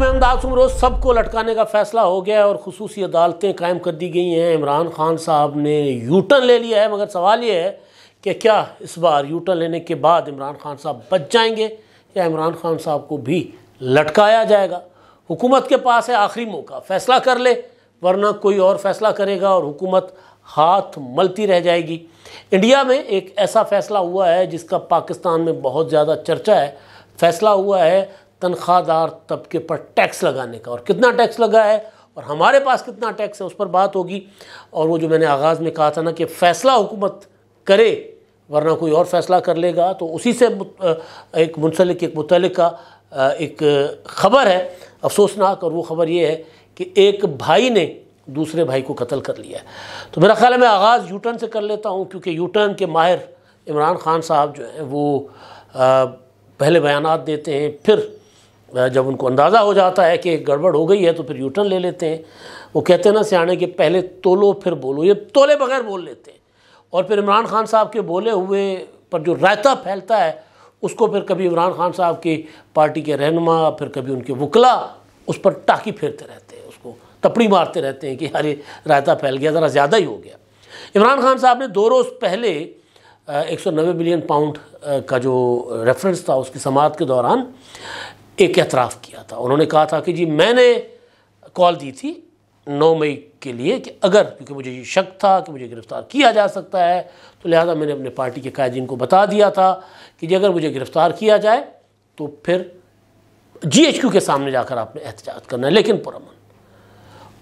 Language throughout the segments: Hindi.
हुकमरान दास उमरोज सबको लटकाने का फैसला हो गया है और खसूस अदालतें कायम कर दी गई हैं इमरान खान साहब ने यूटर्न ले लिया है मगर सवाल ये है कि क्या इस बार यूटर्न लेने के बाद इमरान खान साहब बच जाएंगे या इमरान खान साहब को भी लटकाया जाएगा हुकूमत के पास है आखिरी मौका फैसला कर ले वरना कोई और फैसला करेगा और हुकूमत हाथ मलती रह जाएगी इंडिया में एक ऐसा फैसला हुआ है जिसका पाकिस्तान में बहुत ज़्यादा चर्चा है फैसला हुआ है तनख्वाहदार तबके पर टैक्स लगाने का और कितना टैक्स लगा है और हमारे पास कितना टैक्स है उस पर बात होगी और वो जो मैंने आगाज़ में कहा था ना कि फ़ैसला हुकूमत करे वरना कोई और फैसला कर लेगा तो उसी से एक मुंसलिक एक मुतल का एक ख़बर है अफसोसनाक और वो ख़बर ये है कि एक भाई ने दूसरे भाई को कत्ल कर लिया है तो मेरा ख्याल है मैं आगाज़ यूटर्न से कर लेता हूँ क्योंकि यूटर्न के माहिर इमरान खान साहब जो हैं वो पहले बयान देते हैं फिर जब उनको अंदाज़ा हो जाता है कि गड़बड़ हो गई है तो फिर यूटर्न ले लेते हैं वो कहते हैं ना सियाने कि पहले तोलो फिर बोलो ये तोले बगैर बोल लेते हैं और फिर इमरान खान साहब के बोले हुए पर जो रायता फैलता है उसको फिर कभी इमरान खान साहब की पार्टी के रहनमा फिर कभी उनके वकला उस पर टाकी फेरते रहते हैं उसको टपड़ी मारते रहते हैं कि अरे रायता फैल गया ज़रा ज़्यादा ही हो गया इमरान खान साहब ने दो रोज़ पहले एक सौ मिलियन पाउंड का जो रेफरेंस था उसकी समात के दौरान एक एतराफ़ किया था उन्होंने कहा था कि जी मैंने कॉल दी थी नौ मई के लिए कि अगर क्योंकि मुझे ये शक था कि मुझे गिरफ़्तार किया जा सकता है तो लिहाजा मैंने अपने पार्टी के कायदीन को बता दिया था कि जी अगर मुझे गिरफ़्तार किया जाए तो फिर जी एच क्यू के सामने जाकर आपने एहतजाज करना है लेकिन पुरमन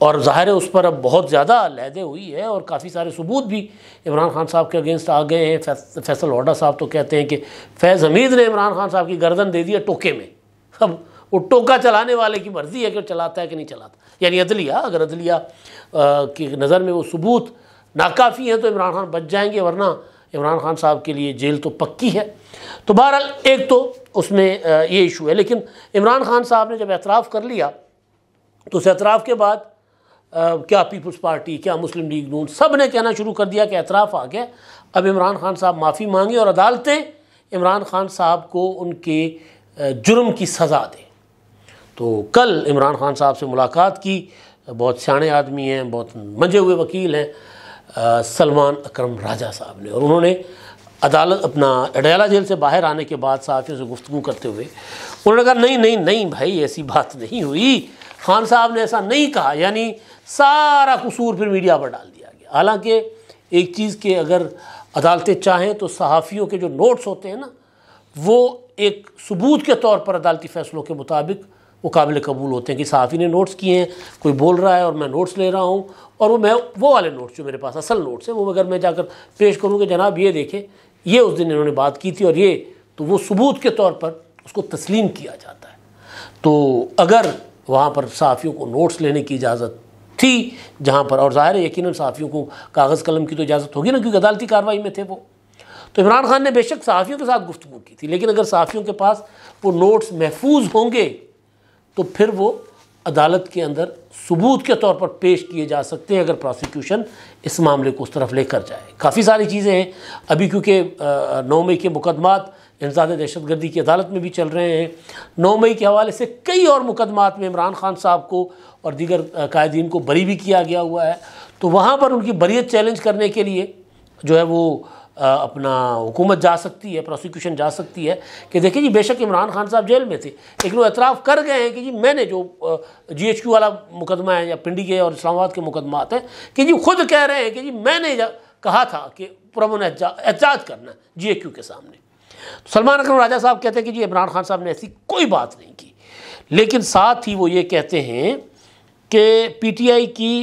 और ज़ाहिर है उस पर अब बहुत ज़्यादा लहदे हुई है और काफ़ी सारे सबूत भी इमरान खान साहब के अगेंस्ट आ गए हैं फैसल होडा साहब तो कहते हैं कि फैज़ हमीद ने इमरान खान साहब की गर्दन दे दिया टोके में अब वो टोका चलाने वाले की मर्जी है कि चलाता है कि नहीं चलाता यानी अदलिया अगर अदलिया की नज़र में वो सबूत नाकाफ़ी है तो इमरान खान बच जाएंगे वरना इमरान खान साहब के लिए जेल तो पक्की है तो बहरहाल एक तो उसमें ये इशू है लेकिन इमरान खान साहब ने जब एतराफ़ कर लिया तो उस एतराफ़ के बाद क्या पीपल्स पार्टी क्या मुस्लिम लीग नून सब ने कहना शुरू कर दिया कि एतराफ़ आ गया अब इमरान खान साहब माफ़ी मांगे और अदालतें इमरान खान साहब को उनके जुर्म की सज़ा दें तो कल इमरान खान साहब से मुलाकात की बहुत सियाने आदमी हैं बहुत मंजे हुए वकील हैं सलमान अकरम राजा साहब ने और उन्होंने अदालत अपना अडयाला जेल से बाहर आने के बाद साफियों से गुफ्तु करते हुए उन्होंने कहा नहीं नहीं नहीं भाई ऐसी बात नहीं हुई खान साहब ने ऐसा नहीं कहा यानी सारा कसूर फिर मीडिया पर डाल दिया गया हालांकि एक चीज़ के अगर अदालतें चाहें तो सहाफ़ियों के जो नोट्स होते हैं ना वो एक सबूत के तौर पर अदालती फ़ैसलों के मुताबिक वो काबिल कबूल होते हैं कि सहाफ़ी ने नोट्स किए हैं कोई बोल रहा है और मैं नोट्स ले रहा हूँ और वो मैं वो वाले नोट्स जो मेरे पास असल नोट्स हैं वो अगर मैं जाकर पेश करूँ कि जनाब ये देखें ये उस दिन इन्होंने बात की थी और ये तो वो सबूत के तौर पर उसको तस्लीम किया जाता है तो अगर वहाँ पर सहाफ़ियों को नोट्स लेने की इजाज़त थी जहाँ पर और ज़ाहिर है यकीन सहाफ़ियों को कागज़ कलम की तो इजाज़त होगी ना क्योंकि अदालती कार्रवाई में थे वो तो इमरान खान ने बेशक सहाफ़ियों के साथ गुफ्तु की थी लेकिन अगर सहाफ़ियों के पास वो नोट्स महफूज होंगे तो फिर वो अदालत के अंदर सबूत के तौर पर पेश किए जा सकते हैं अगर प्रोसिक्यूशन इस मामले को उस तरफ लेकर जाए काफ़ी सारी चीज़ें हैं अभी क्योंकि नौ मई के मुकदमात इंसाद दहशत गर्दी की अदालत में भी चल रहे हैं नौ मई के हवाले से कई और मुकदमात में इमरान खान साहब को और दीगर कायदीन को बरी भी किया गया हुआ है तो वहाँ पर उनकी बरीत चैलेंज करने के लिए जो है वो अपना हुकूमत जा सकती है प्रोसिक्यूशन जा सकती है कि देखिए जी बेशक इमरान खान साहब जेल में थे लेकिन वो एतराफ़ कर गए हैं कि जी मैंने जो जी एच क्यू वाला मुकदमा है या पिंडी के और इस्लामाबाद के आते हैं कि जी खुद कह रहे हैं कि जी मैंने कहा था कि पुरमन एहतजाज करना जी एच क्यू के सामने तो सलमान अकरम राजा साहब कहते हैं कि जी इमरान खान साहब ने ऐसी कोई बात नहीं की लेकिन साथ ही वो ये कहते हैं कि आई की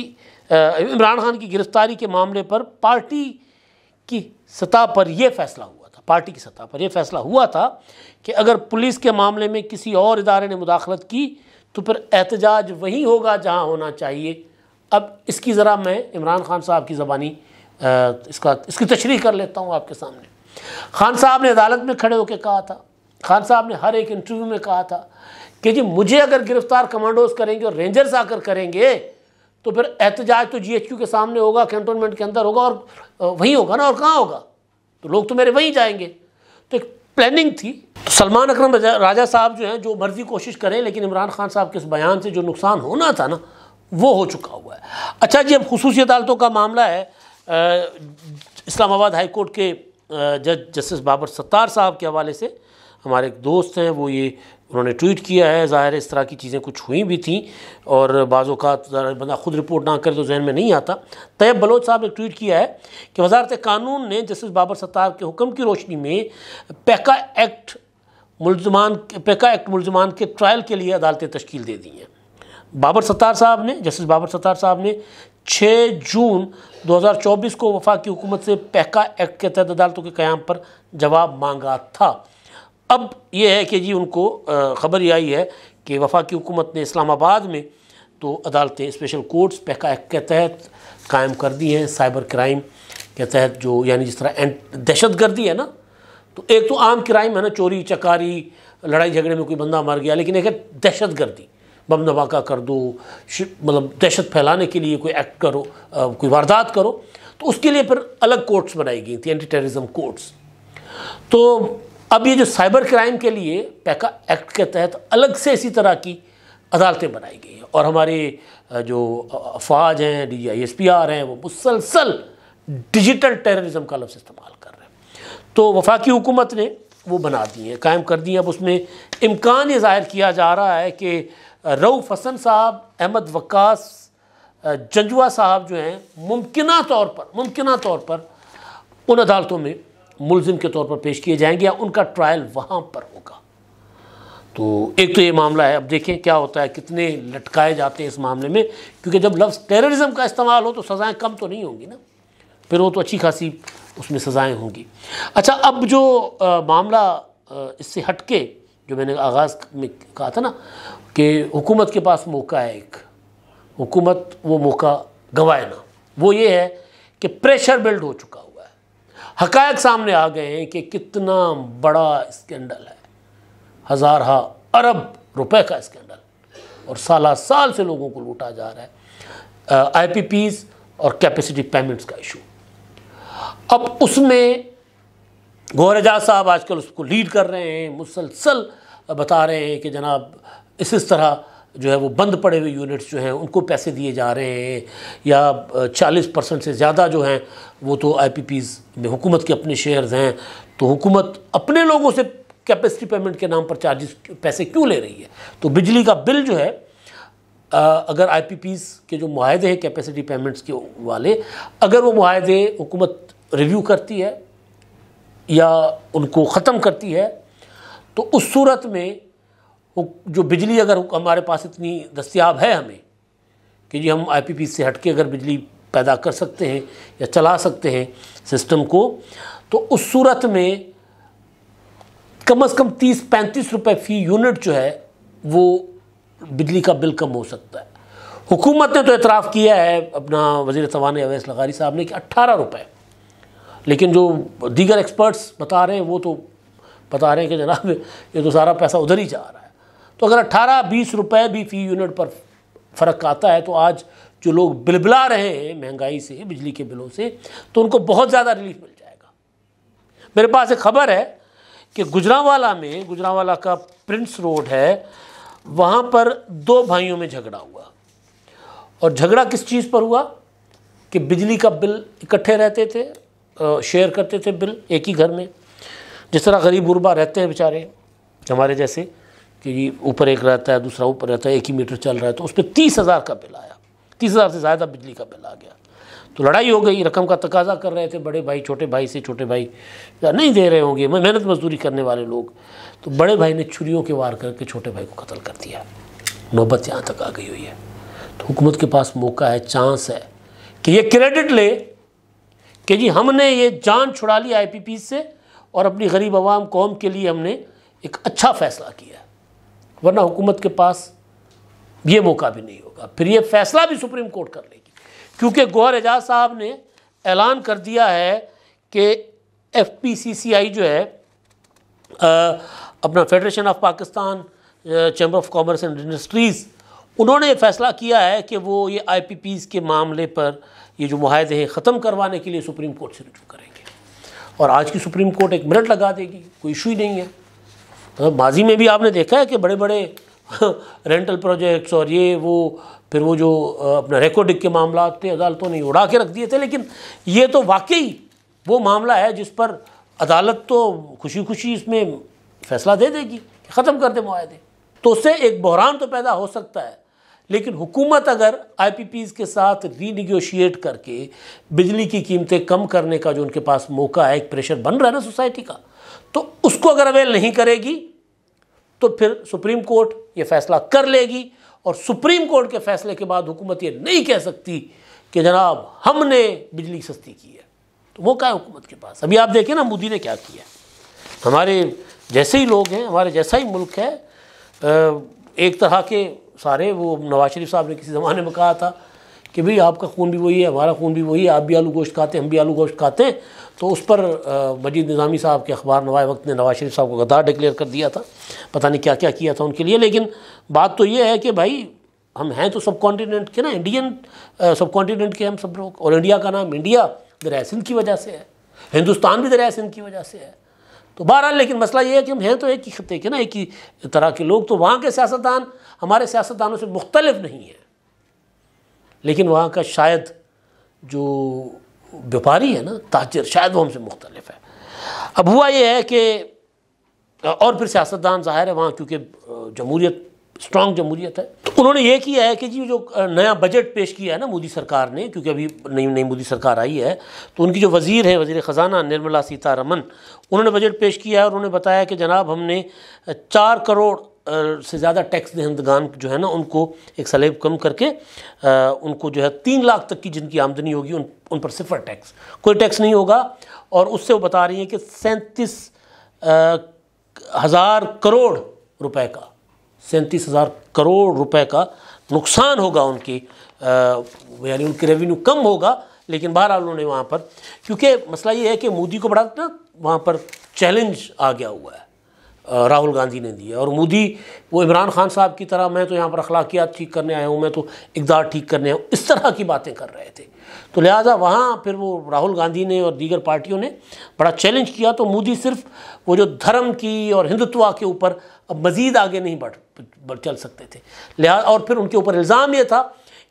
इमरान खान की गिरफ्तारी के मामले पर पार्टी की सतह पर यह फैसला हुआ था पार्टी की सतह पर यह फैसला हुआ था कि अगर पुलिस के मामले में किसी और इदारे ने मुदाखलत की तो फिर एहतजाज वहीं होगा जहाँ होना चाहिए अब इसकी ज़रा मैं इमरान खान साहब की ज़बानी इसका इसकी तशरी कर लेता हूँ आपके सामने खान साहब ने अदालत में खड़े होकर कहा था खान साहब ने हर एक इंटरव्यू में कहा था कि जी मुझे अगर गिरफ्तार कमांडोज करेंगे और रेंजर्स आकर करेंगे तो फिर एहतजाज तो जीएचक्यू के सामने होगा कैंटोनमेंट के अंदर होगा और वहीं होगा ना और कहाँ होगा तो लोग तो मेरे वहीं जाएंगे तो एक प्लानिंग थी सलमान अकरम राजा साहब जो हैं जो मर्जी कोशिश करें लेकिन इमरान खान साहब के इस बयान से जो नुकसान होना था ना वो हो चुका हुआ है अच्छा जी अब खसूसी अदालतों का मामला है इस्लामाबाद हाई कोर्ट के जज जस्टिस बाबर सत्तार साहब के हवाले से हमारे एक दोस्त हैं वो ये उन्होंने ट्वीट किया है ज़ाहिर इस तरह की चीज़ें कुछ हुई भी थी और बाज़ात बंदा खुद रिपोर्ट ना करे तो जहन में नहीं आता तैयब बलोच साहब ने ट्वीट किया है कि वजारत कानून ने जस्टिस बाबर सत्तार के हुक्म की रोशनी में पैका एक्ट मुलजमान पैका एक्ट मुलजमान के ट्रायल के लिए अदालतें तश्कील दे दी हैं बाबर सत्तार साहब ने जस्टिस बाबर सत्तार साहब ने 6 जून 2024 को वफाकी हुकूमत से पैका एक्ट के तहत अदालतों के क्याम पर जवाब मांगा था अब यह है कि जी उनको ख़बर यह आई है कि वफाकी हुकूमत ने इस्लामाबाद में तो अदालतें स्पेशल कोर्ट्स पहकायक के तहत कायम कर दी हैं साइबर क्राइम के तहत जो यानी जिस तरह दहशत गर्दी है ना तो एक तो आम क्राइम है ना चोरी चकारी लड़ाई झगड़े में कोई बंदा मर गया लेकिन एक है दहशत गर्दी बम धमाका कर दो मतलब दहशत फैलाने के लिए कोई एक्ट करो आ, कोई वारदात करो तो उसके लिए फिर अलग कोर्ट्स बनाई गई थी एंटी टेररिज्म कोर्ट्स तो अब ये जो साइबर क्राइम के लिए पैका एक्ट के तहत अलग से इसी तरह की अदालतें बनाई गई हैं और हमारे जो अफवाज हैं D I S P R हैं वो मुसलसल डिजिटल टेररिज्म का लफ्स इस्तेमाल कर रहे हैं तो वफाकी हुकूमत ने वो बना दी हैं कायम कर दी अब उसमें इम्कान ये ज़ाहिर किया जा रहा है कि रऊफ़ हसन साहब अहमद वक्स जंजुआ साहब जो हैं मुमकिन तौर पर मुमकिन तौर पर उन अदालतों में मुलजिम के तौर पर पेश किए जाएंगे या उनका ट्रायल वहाँ पर होगा तो एक तो ये मामला है अब देखें क्या होता है कितने लटकाए जाते हैं इस मामले में क्योंकि जब लफ्ज़ टेररिज्म का इस्तेमाल हो तो सज़ाएँ कम तो नहीं होंगी ना फिर वो तो अच्छी खासी उसमें सज़ाएँ होंगी अच्छा अब जो आ, मामला आ, इससे हटके जो मैंने आगाज़ में कहा था ना कि हुकूमत के पास मौका है एक हुकूमत वो मौका गंवाए ना वो ये है कि प्रेशर बिल्ड हो चुका हकायक सामने आ गए हैं कि कितना बड़ा स्कैंडल है हज़ार हा अरब रुपए का स्कैंडल और साल साल से लोगों को लूटा जा रहा है आई पी और कैपेसिटी पेमेंट्स का इशू अब उसमें गौर एजाज साहब आजकल उसको लीड कर रहे हैं मुसलसल बता रहे हैं कि जनाब इस इस तरह जो है वो बंद पड़े हुए यूनिट्स जो हैं उनको पैसे दिए जा रहे हैं या 40 परसेंट से ज़्यादा जो हैं वो तो आई में हुकूमत के अपने शेयर्स हैं तो हुकूमत अपने लोगों से कैपेसिटी पेमेंट के नाम पर चार्जेस पैसे क्यों ले रही है तो बिजली का बिल जो है अगर आई के जो माहदे हैं कैपेसिटी पेमेंट्स के वाले अगर वो माहदे हुकूमत रिव्यू करती है या उनको ख़त्म करती है तो उस सूरत में जो बिजली अगर हमारे पास इतनी दस्तियाब है हमें कि जी हम आईपीपी से हटके अगर बिजली पैदा कर सकते हैं या चला सकते हैं सिस्टम को तो उस सूरत में कम अज़ कम तीस पैंतीस रुपये फ़ी यूनिट जो है वो बिजली का बिल कम हो सकता है हुकूमत ने तो एतराफ़ किया है अपना वजीर तवान अवैस लगारी साहब ने कि अट्ठारह रुपये लेकिन जो दीगर एक्सपर्ट्स बता रहे हैं वो तो बता रहे हैं कि जनाब ये तो सारा पैसा उधर ही जा रहा है तो अगर 18 बीस रुपए भी फी यूनिट पर फ़र्क आता है तो आज जो लोग बिलबिला रहे हैं महंगाई से बिजली के बिलों से तो उनको बहुत ज़्यादा रिलीफ मिल जाएगा मेरे पास एक खबर है कि गुजरावाला में गुजरावाला का प्रिंस रोड है वहाँ पर दो भाइयों में झगड़ा हुआ और झगड़ा किस चीज़ पर हुआ कि बिजली का बिल इकट्ठे रहते थे शेयर करते थे बिल एक ही घर में जिस तरह गरीब गुरबा रहते हैं बेचारे हमारे जैसे कि जी ऊपर एक रहता है दूसरा ऊपर रहता है एक ही मीटर चल रहा है तो उस पर तीस हज़ार का बिल आया तीस हज़ार से ज़्यादा बिजली का बिल आ गया तो लड़ाई हो गई रकम का तकाजा कर रहे थे बड़े भाई छोटे भाई से छोटे भाई नहीं दे रहे होंगे मेहनत मजदूरी करने वाले लोग तो बड़े भाई ने छुरियों के वार करके छोटे भाई को कत्ल कर दिया नौबत यहाँ तक आ गई हुई है तो हुकूमत के पास मौका है चांस है कि ये क्रेडिट ले कि जी हमने ये जान छुड़ा ली आई से और अपनी गरीब आवाम कौम के लिए हमने एक अच्छा फैसला किया वरना हुकूमत के पास ये मौका भी नहीं होगा फिर ये फैसला भी सुप्रीम कोर्ट कर लेगी क्योंकि गौर एजाज साहब ने ऐलान कर दिया है कि एफ जो है आ, अपना federation of Pakistan chamber of commerce and industries उन्होंने फैसला किया है कि वो ये आई के मामले पर ये जो माहदे हैं ख़त्म करवाने के लिए सुप्रीम कोर्ट से रजू करेंगे और आज की सुप्रीम कोर्ट एक मिनट लगा देगी कोई इशू ही नहीं है माजी तो में भी आपने देखा है कि बड़े बड़े रेंटल प्रोजेक्ट्स और ये वो फिर वो जो अपना रिकॉर्डिंग के मामला थे अदालतों ने उड़ा के रख दिए थे लेकिन ये तो वाकई वो मामला है जिस पर अदालत तो खुशी खुशी इसमें फैसला दे देगी ख़त्म कर दे माहे तो उससे एक बहरान तो पैदा हो सकता है लेकिन हुकूमत अगर पी के साथ रीनिगोशिएट करके बिजली की कीमतें कम करने का जो उनके पास मौका है एक प्रेशर बन रहा है ना सोसाइटी का तो उसको अगर अवेल नहीं करेगी तो फिर सुप्रीम कोर्ट ये फैसला कर लेगी और सुप्रीम कोर्ट के फैसले के बाद हुकूमत ये नहीं कह सकती कि जनाब हमने बिजली सस्ती की है तो वो क्या है हुकूमत के पास अभी आप देखें ना मोदी ने क्या किया हमारे जैसे ही लोग हैं हमारे जैसा ही मुल्क है एक तरह के सारे वो नवाज शरीफ साहब ने किसी ज़माने में कहा था कि भाई आपका खून भी वही है हमारा खून भी वही है आप भी आलू गोश्त खाते हैं हम भी आलू गोश्त खाते हैं तो उस पर मजीद निज़ामी साहब के अखबार नवाए वक्त ने नवाज शरीफ साहब को गद्दार डिक्लेयर कर दिया था पता नहीं क्या क्या किया था उनके लिए लेकिन बात तो ये है कि भाई हम हैं तो सब कॉन्टीनेंट के ना इंडियन सब कॉन्टीनेंट के हम सब लोग और इंडिया का नाम इंडिया दरिया सिंध की वजह से है हिंदुस्तान भी दरिया सिंध की वजह से है तो बहरहाल लेकिन मसला ये है कि हम हैं तो एक ही खत्े के ना एक ही तरह के लोग तो वहाँ के सियासतदान हमारे सियासतदानों से मुख्तलिफ नहीं हैं लेकिन वहाँ का शायद जो व्यापारी है ना ताजर शायद वो हमसे मुख्तलफ है अब हुआ ये है कि और फिर सियासतदान ज़ाहिर है वहाँ क्योंकि जमहूरीत स्ट्रॉन्ग जमहूरीत है तो उन्होंने ये किया है कि जी जो नया बजट पेश किया है ना मोदी सरकार ने क्योंकि अभी नई नई मोदी सरकार आई है तो उनकी जो वज़ीर है वज़ी ख़जाना निर्मला सीतारमन उन्होंने बजट पेश किया है और उन्होंने बताया कि जनाब हमने चार करोड़ से ज़्यादा टैक्स दहंदगान जो है ना उनको एक सलेब कम करके आ, उनको जो है तीन लाख तक की जिनकी आमदनी होगी उन उन पर सिफर टैक्स कोई टैक्स नहीं होगा और उससे वो बता रही हैं कि सैंतीस हज़ार करोड़ रुपए का सैंतीस हज़ार करोड़ रुपए का नुकसान होगा उनकी यानी उनकी रेवेन्यू कम होगा लेकिन बहरहाल उन्होंने वहाँ पर क्योंकि मसला ये है कि मोदी को बड़ा ना वहाँ पर चैलेंज आ गया हुआ है राहुल गांधी ने दिया और मोदी वो इमरान खान साहब की तरह मैं तो यहाँ पर अखलाकियात ठीक करने आया हूँ मैं तो इकदार ठीक करने आया हूँ इस तरह की बातें कर रहे थे तो लिहाजा वहाँ फिर वो राहुल गांधी ने और दीगर पार्टियों ने बड़ा चैलेंज किया तो मोदी सिर्फ वो जो धर्म की और हिंदुत्वा के ऊपर अब मज़ीद आगे नहीं बढ़ चल सकते थे लिहाजा और फिर उनके ऊपर इल्ज़ाम ये था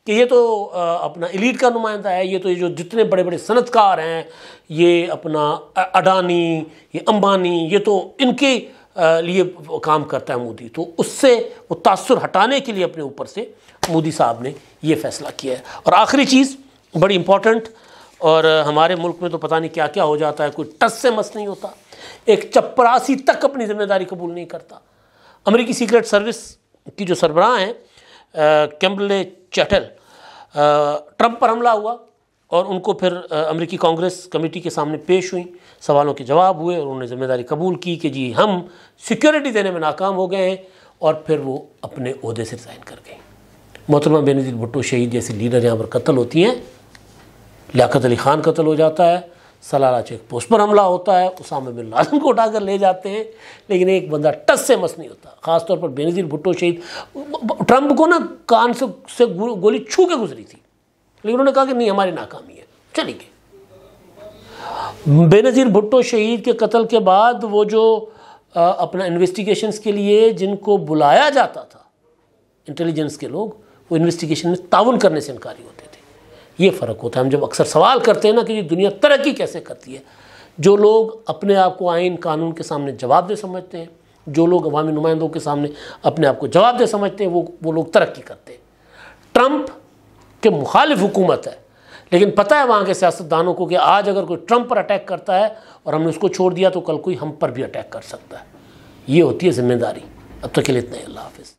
कि ये तो अपना इलीट का नुमाइंदा है ये तो ये जो जितने बड़े बड़े सनतकार हैं ये अपना अडानी ये अंबानी ये तो इनके लिए काम करता है मोदी तो उससे वो तासर हटाने के लिए अपने ऊपर से मोदी साहब ने ये फैसला किया है और आखिरी चीज़ बड़ी इम्पॉर्टेंट और हमारे मुल्क में तो पता नहीं क्या क्या हो जाता है कोई टस से मस नहीं होता एक चपरासी तक अपनी जिम्मेदारी कबूल नहीं करता अमेरिकी सीक्रेट सर्विस की जो सरबराह हैं कैम्बले चैटल ट्रंप पर हमला हुआ और उनको फिर अमेरिकी कांग्रेस कमेटी के सामने पेश हुई सवालों के जवाब हुए और उन्होंने ज़िम्मेदारी कबूल की कि जी हम सिक्योरिटी देने में नाकाम हो गए हैं और फिर वो अपने अहदे से रिज़ाइन कर गई मोहतरमा बेनजीर भुट्टो शहीद जैसे लीडर यहाँ पर कत्ल होती हैं लियात अली ख़ान कत्ल हो जाता है सलारा चेक पोस्ट पर हमला होता है उसामा बिन लादन को उठाकर ले जाते हैं लेकिन एक बंदा टस से मस नहीं होता ख़ासतौर पर बेनजीर भुट्टो शहीद ट्रंप को ना कान से गोली छू के गुजरी थी लेकिन उन्होंने कहा कि नहीं हमारी नाकामी है चली गई बेनज़ीर भुट्टो शहीद के कत्ल के बाद वो जो आ, अपना इन्वेस्टिगेशन के लिए जिनको बुलाया जाता था इंटेलिजेंस के लोग वो इन्वेस्टिगेशन में ताउन करने से इनकारी होते थे ये फ़र्क होता है हम जब अक्सर सवाल करते हैं ना कि ये दुनिया तरक्की कैसे करती है जो लोग अपने आप को आइन कानून के सामने जवाब दे समझते हैं जो लोग अवामी नुमाइंदों के सामने अपने आप को जवाब दे समझते हैं वो वो लोग तरक्की करते हैं ट्रंप के मुखालिफ हुकूमत है लेकिन पता है वहाँ के सियासतदानों को कि आज अगर कोई ट्रंप पर अटैक करता है और हमने उसको छोड़ दिया तो कल कोई हम पर भी अटैक कर सकता है ये होती है जिम्मेदारी अब तक तो के लिए इतना अल्लाह हाफिज़